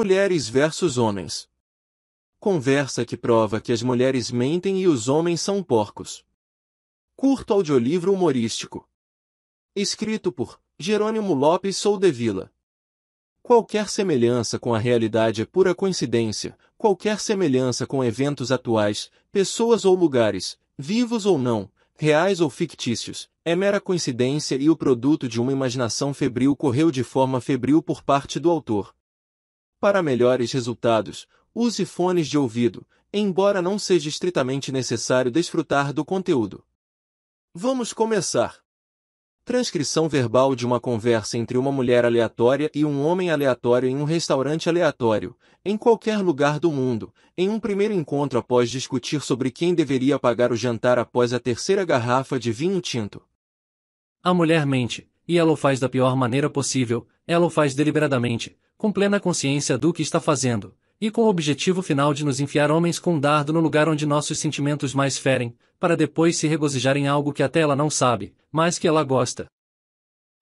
Mulheres versus homens. Conversa que prova que as mulheres mentem e os homens são porcos. Curto audiolivro humorístico. Escrito por Jerônimo Lopes Soldevila. Qualquer semelhança com a realidade é pura coincidência, qualquer semelhança com eventos atuais, pessoas ou lugares, vivos ou não, reais ou fictícios, é mera coincidência e o produto de uma imaginação febril correu de forma febril por parte do autor, para melhores resultados, use fones de ouvido, embora não seja estritamente necessário desfrutar do conteúdo. Vamos começar. Transcrição verbal de uma conversa entre uma mulher aleatória e um homem aleatório em um restaurante aleatório, em qualquer lugar do mundo, em um primeiro encontro após discutir sobre quem deveria pagar o jantar após a terceira garrafa de vinho tinto. A mulher mente, e ela o faz da pior maneira possível, ela o faz deliberadamente, com plena consciência do que está fazendo, e com o objetivo final de nos enfiar homens com um dardo no lugar onde nossos sentimentos mais ferem, para depois se regozijar em algo que até ela não sabe, mas que ela gosta.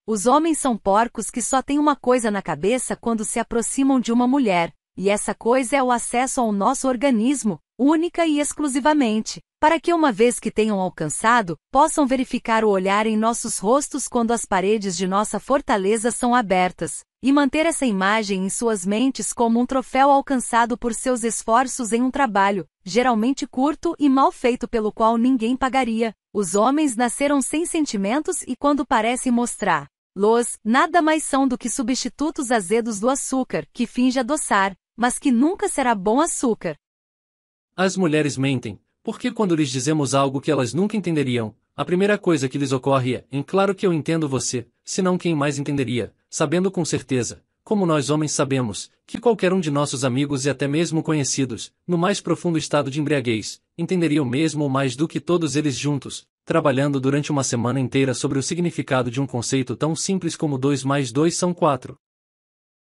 Os homens são porcos que só têm uma coisa na cabeça quando se aproximam de uma mulher, e essa coisa é o acesso ao nosso organismo, única e exclusivamente, para que uma vez que tenham alcançado, possam verificar o olhar em nossos rostos quando as paredes de nossa fortaleza são abertas, e manter essa imagem em suas mentes como um troféu alcançado por seus esforços em um trabalho, geralmente curto e mal feito pelo qual ninguém pagaria. Os homens nasceram sem sentimentos e quando parecem mostrar los nada mais são do que substitutos azedos do açúcar, que finge adoçar, mas que nunca será bom açúcar. As mulheres mentem, porque quando lhes dizemos algo que elas nunca entenderiam, a primeira coisa que lhes ocorre é, em claro que eu entendo você, senão quem mais entenderia, sabendo com certeza, como nós homens sabemos, que qualquer um de nossos amigos e até mesmo conhecidos, no mais profundo estado de embriaguez, entenderia o mesmo ou mais do que todos eles juntos, trabalhando durante uma semana inteira sobre o significado de um conceito tão simples como 2 mais 2 são 4.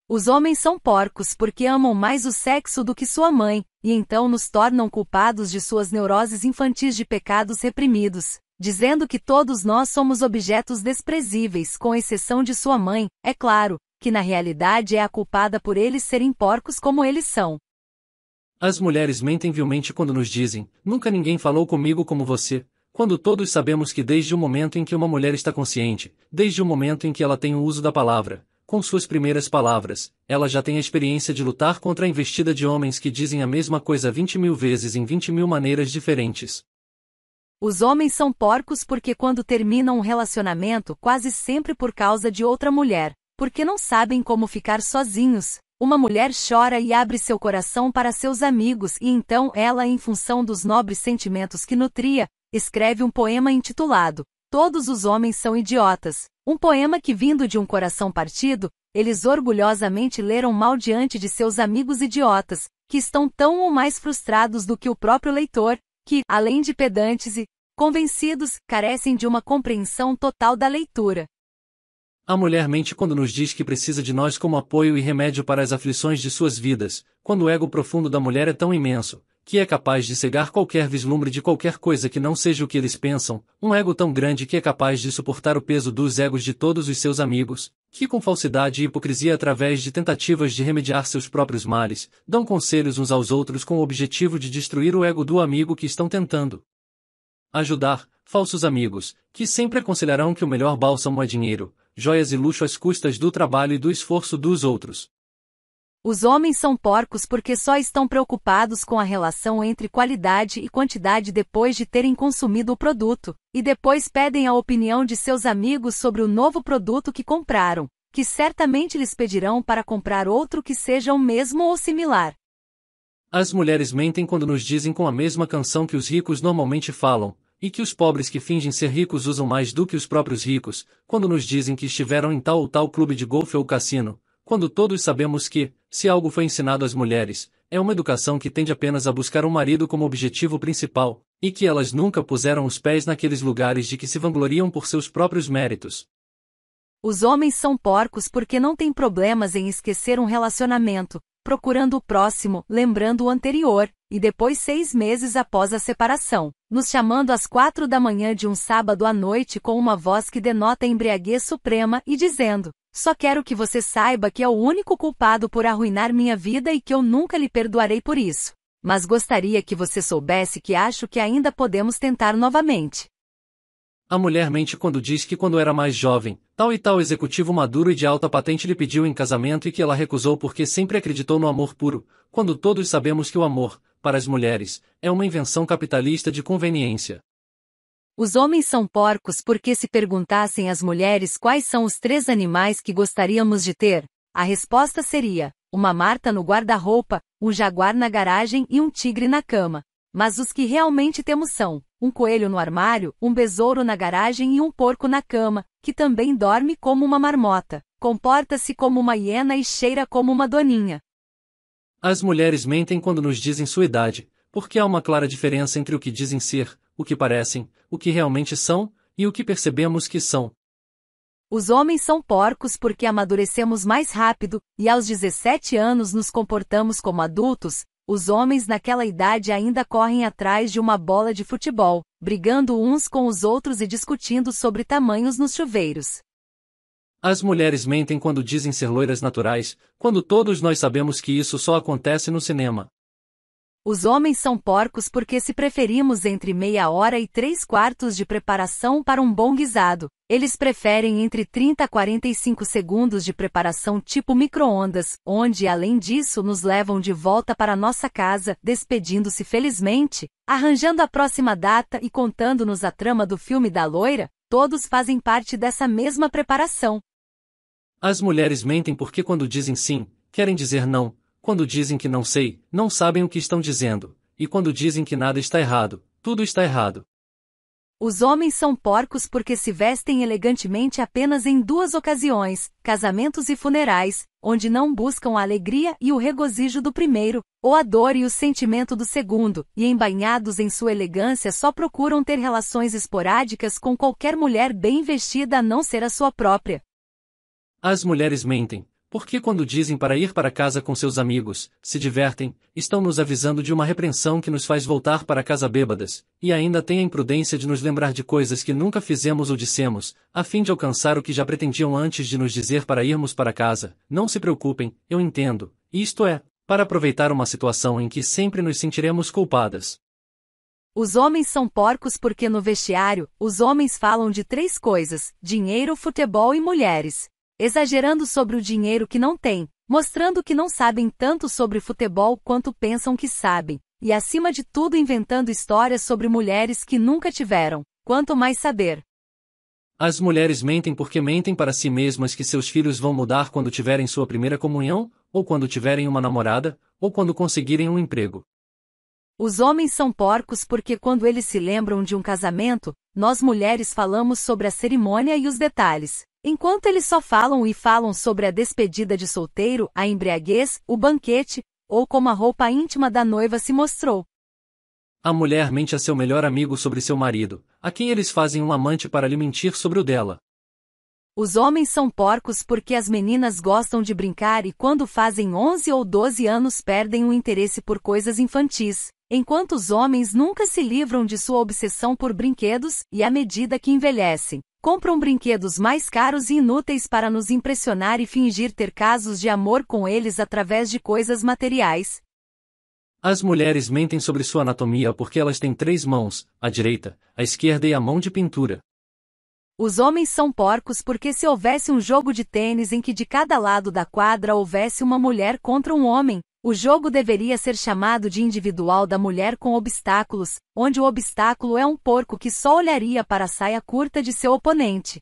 Os homens são porcos porque amam mais o sexo do que sua mãe, e então nos tornam culpados de suas neuroses infantis de pecados reprimidos, dizendo que todos nós somos objetos desprezíveis, com exceção de sua mãe, é claro, que na realidade é a culpada por eles serem porcos como eles são. As mulheres mentem vilmente quando nos dizem: Nunca ninguém falou comigo como você, quando todos sabemos que desde o momento em que uma mulher está consciente, desde o momento em que ela tem o uso da palavra, com suas primeiras palavras, ela já tem a experiência de lutar contra a investida de homens que dizem a mesma coisa 20 mil vezes em 20 mil maneiras diferentes. Os homens são porcos porque quando terminam um relacionamento quase sempre por causa de outra mulher, porque não sabem como ficar sozinhos. Uma mulher chora e abre seu coração para seus amigos e então ela, em função dos nobres sentimentos que nutria, escreve um poema intitulado Todos os homens são idiotas. Um poema que, vindo de um coração partido, eles orgulhosamente leram mal diante de seus amigos idiotas, que estão tão ou mais frustrados do que o próprio leitor, que, além de pedantes e convencidos, carecem de uma compreensão total da leitura. A mulher mente quando nos diz que precisa de nós como apoio e remédio para as aflições de suas vidas, quando o ego profundo da mulher é tão imenso, que é capaz de cegar qualquer vislumbre de qualquer coisa que não seja o que eles pensam, um ego tão grande que é capaz de suportar o peso dos egos de todos os seus amigos, que com falsidade e hipocrisia através de tentativas de remediar seus próprios males, dão conselhos uns aos outros com o objetivo de destruir o ego do amigo que estão tentando ajudar, falsos amigos, que sempre aconselharão que o melhor bálsamo é dinheiro, joias e luxo às custas do trabalho e do esforço dos outros. Os homens são porcos porque só estão preocupados com a relação entre qualidade e quantidade depois de terem consumido o produto, e depois pedem a opinião de seus amigos sobre o novo produto que compraram, que certamente lhes pedirão para comprar outro que seja o mesmo ou similar. As mulheres mentem quando nos dizem com a mesma canção que os ricos normalmente falam, e que os pobres que fingem ser ricos usam mais do que os próprios ricos, quando nos dizem que estiveram em tal ou tal clube de golfe ou cassino, quando todos sabemos que, se algo foi ensinado às mulheres, é uma educação que tende apenas a buscar um marido como objetivo principal, e que elas nunca puseram os pés naqueles lugares de que se vangloriam por seus próprios méritos. Os homens são porcos porque não têm problemas em esquecer um relacionamento, procurando o próximo, lembrando o anterior, e depois seis meses após a separação, nos chamando às quatro da manhã de um sábado à noite com uma voz que denota embriaguez suprema e dizendo: só quero que você saiba que é o único culpado por arruinar minha vida e que eu nunca lhe perdoarei por isso. Mas gostaria que você soubesse que acho que ainda podemos tentar novamente. A mulher mente quando diz que quando era mais jovem, tal e tal executivo maduro e de alta patente lhe pediu em casamento e que ela recusou porque sempre acreditou no amor puro, quando todos sabemos que o amor, para as mulheres, é uma invenção capitalista de conveniência. Os homens são porcos porque se perguntassem às mulheres quais são os três animais que gostaríamos de ter, a resposta seria: uma marta no guarda-roupa, um jaguar na garagem e um tigre na cama. Mas os que realmente temos são: um coelho no armário, um besouro na garagem e um porco na cama, que também dorme como uma marmota, comporta-se como uma hiena e cheira como uma doninha. As mulheres mentem quando nos dizem sua idade, porque há uma clara diferença entre o que dizem ser, o que parecem, o que realmente são, e o que percebemos que são. Os homens são porcos porque amadurecemos mais rápido, e aos 17 anos nos comportamos como adultos. Os homens naquela idade ainda correm atrás de uma bola de futebol, brigando uns com os outros e discutindo sobre tamanhos nos chuveiros. As mulheres mentem quando dizem ser loiras naturais, quando todos nós sabemos que isso só acontece no cinema. Os homens são porcos porque se preferimos entre meia hora e três quartos de preparação para um bom guisado, eles preferem entre 30 a 45 segundos de preparação tipo micro-ondas, onde além disso nos levam de volta para nossa casa, despedindo-se felizmente, arranjando a próxima data e contando-nos a trama do filme da loira, todos fazem parte dessa mesma preparação. As mulheres mentem porque quando dizem sim, querem dizer não, quando dizem que não sei, não sabem o que estão dizendo, e quando dizem que nada está errado, tudo está errado. Os homens são porcos porque se vestem elegantemente apenas em duas ocasiões, casamentos e funerais, onde não buscam a alegria e o regozijo do primeiro, ou a dor e o sentimento do segundo, e embainhados em sua elegância só procuram ter relações esporádicas com qualquer mulher bem vestida a não ser a sua própria. As mulheres mentem, porque quando dizem para ir para casa com seus amigos, se divertem, estão nos avisando de uma repreensão que nos faz voltar para casa bêbadas, e ainda têm a imprudência de nos lembrar de coisas que nunca fizemos ou dissemos, a fim de alcançar o que já pretendiam antes de nos dizer para irmos para casa. Não se preocupem, eu entendo. Isto é, para aproveitar uma situação em que sempre nos sentiremos culpadas. Os homens são porcos porque no vestiário, os homens falam de três coisas: dinheiro, futebol e mulheres exagerando sobre o dinheiro que não têm, mostrando que não sabem tanto sobre futebol quanto pensam que sabem, e acima de tudo inventando histórias sobre mulheres que nunca tiveram, quanto mais saber. As mulheres mentem porque mentem para si mesmas que seus filhos vão mudar quando tiverem sua primeira comunhão, ou quando tiverem uma namorada, ou quando conseguirem um emprego. Os homens são porcos porque quando eles se lembram de um casamento, nós mulheres falamos sobre a cerimônia e os detalhes. Enquanto eles só falam e falam sobre a despedida de solteiro, a embriaguez, o banquete, ou como a roupa íntima da noiva se mostrou. A mulher mente a seu melhor amigo sobre seu marido, a quem eles fazem um amante para lhe mentir sobre o dela. Os homens são porcos porque as meninas gostam de brincar e quando fazem 11 ou 12 anos perdem o interesse por coisas infantis, enquanto os homens nunca se livram de sua obsessão por brinquedos e à medida que envelhecem, compram brinquedos mais caros e inúteis para nos impressionar e fingir ter casos de amor com eles através de coisas materiais. As mulheres mentem sobre sua anatomia porque elas têm três mãos, a direita, a esquerda e a mão de pintura. Os homens são porcos porque se houvesse um jogo de tênis em que de cada lado da quadra houvesse uma mulher contra um homem, o jogo deveria ser chamado de individual da mulher com obstáculos, onde o obstáculo é um porco que só olharia para a saia curta de seu oponente.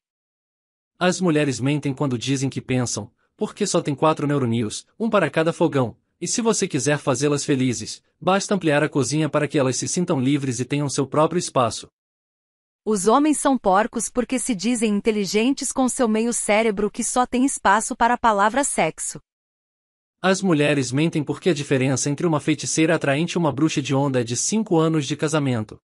As mulheres mentem quando dizem que pensam, porque só tem quatro neurônios, um para cada fogão, e se você quiser fazê-las felizes, basta ampliar a cozinha para que elas se sintam livres e tenham seu próprio espaço. Os homens são porcos porque se dizem inteligentes com seu meio cérebro que só tem espaço para a palavra sexo. As mulheres mentem porque a diferença entre uma feiticeira atraente e uma bruxa de onda é de cinco anos de casamento.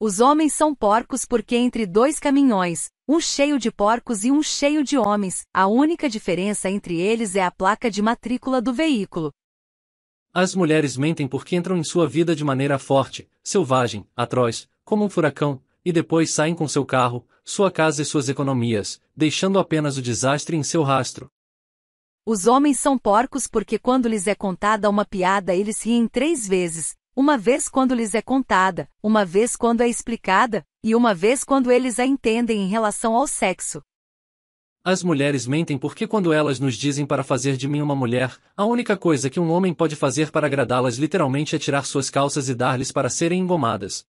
Os homens são porcos porque entre dois caminhões, um cheio de porcos e um cheio de homens, a única diferença entre eles é a placa de matrícula do veículo. As mulheres mentem porque entram em sua vida de maneira forte, selvagem, atroz, como um furacão, e depois saem com seu carro, sua casa e suas economias, deixando apenas o desastre em seu rastro. Os homens são porcos porque quando lhes é contada uma piada eles riem três vezes, uma vez quando lhes é contada, uma vez quando é explicada, e uma vez quando eles a entendem em relação ao sexo. As mulheres mentem porque quando elas nos dizem para fazer de mim uma mulher, a única coisa que um homem pode fazer para agradá-las literalmente é tirar suas calças e dar-lhes para serem engomadas.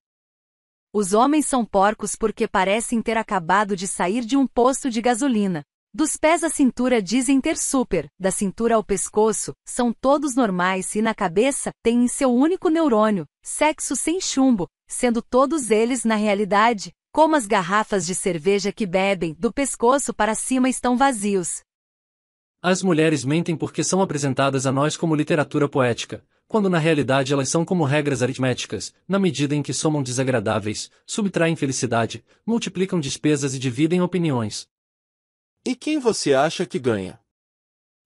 Os homens são porcos porque parecem ter acabado de sair de um posto de gasolina. Dos pés à cintura dizem ter super, da cintura ao pescoço, são todos normais e na cabeça tem em seu único neurônio, sexo sem chumbo, sendo todos eles, na realidade, como as garrafas de cerveja que bebem do pescoço para cima estão vazios. As mulheres mentem porque são apresentadas a nós como literatura poética, quando na realidade elas são como regras aritméticas, na medida em que somam desagradáveis, subtraem felicidade, multiplicam despesas e dividem opiniões. E quem você acha que ganha?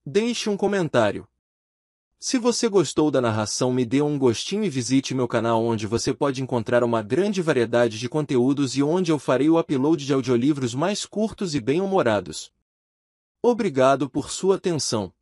Deixe um comentário. Se você gostou da narração, me dê um gostinho e visite meu canal onde você pode encontrar uma grande variedade de conteúdos e onde eu farei o upload de audiolivros mais curtos e bem-humorados. Obrigado por sua atenção.